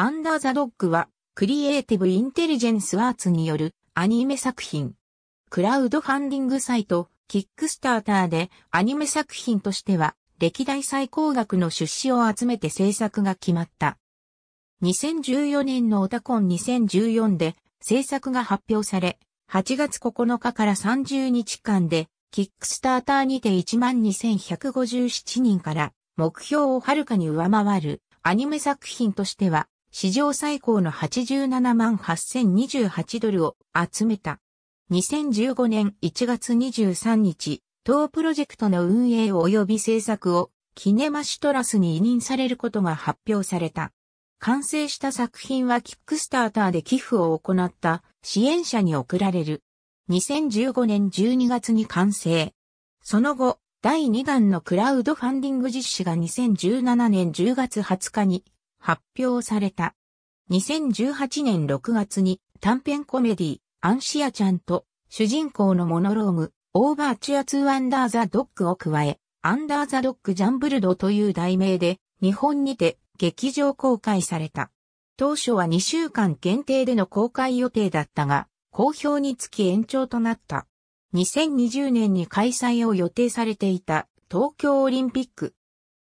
アンダーザドッグは、クリエイティブインテリジェンスアーツによるアニメ作品。クラウドファンディングサイト、キックスターターでアニメ作品としては、歴代最高額の出資を集めて制作が決まった。2014年のオタコン2014で制作が発表され、8月9日から30日間で、キックスターターにて12,157人から目標をはるかに上回るアニメ作品としては史上最高の87万8028ドルを集めた。2015年1月23日、当プロジェクトの運営及び制作をキネマシトラスに委任されることが発表された。完成した作品はキックスターターで寄付を行った支援者に贈られる。2015年12月に完成。その後、第2弾のクラウドファンディング実施が2017年10月20日に発表された。2018年6月に短編コメディ、アンシアちゃんと主人公のモノローム、オーバーチュアーアンダーザドッグを加え、アンダーザドッグジャンブルドという題名で日本にて劇場公開された。当初は2週間限定での公開予定だったが、公表につき延長となった。2020年に開催を予定されていた東京オリンピック。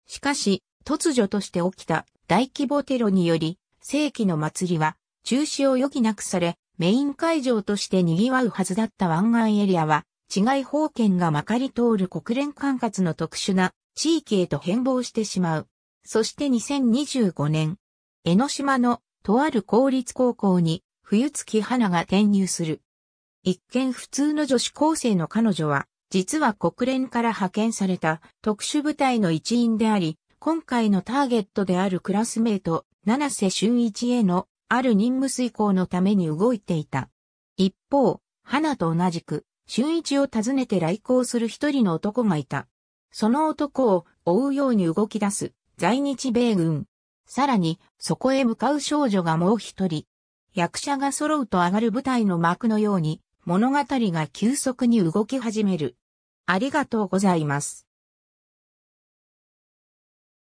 しかし、突如として起きた大規模テロにより、世紀の祭りは中止を余儀なくされ、メイン会場として賑わうはずだった湾岸エリアは、治外法権がまかり通る国連管轄の特殊な地域へと変貌してしまう。そして2025年、江ノ島のとある公立高校に冬月花が転入する。一見普通の女子高生の彼女は、実は国連から派遣された特殊部隊の一員であり、今回のターゲットであるクラスメイト、七瀬俊一へのある任務遂行のために動いていた。一方、花と同じく、俊一を訪ねて来航する一人の男がいた。その男を追うように動き出す在日米軍。さらに、そこへ向かう少女がもう一人。役者が揃うと上がる舞台の幕のように、物語が急速に動き始める。ありがとうございます。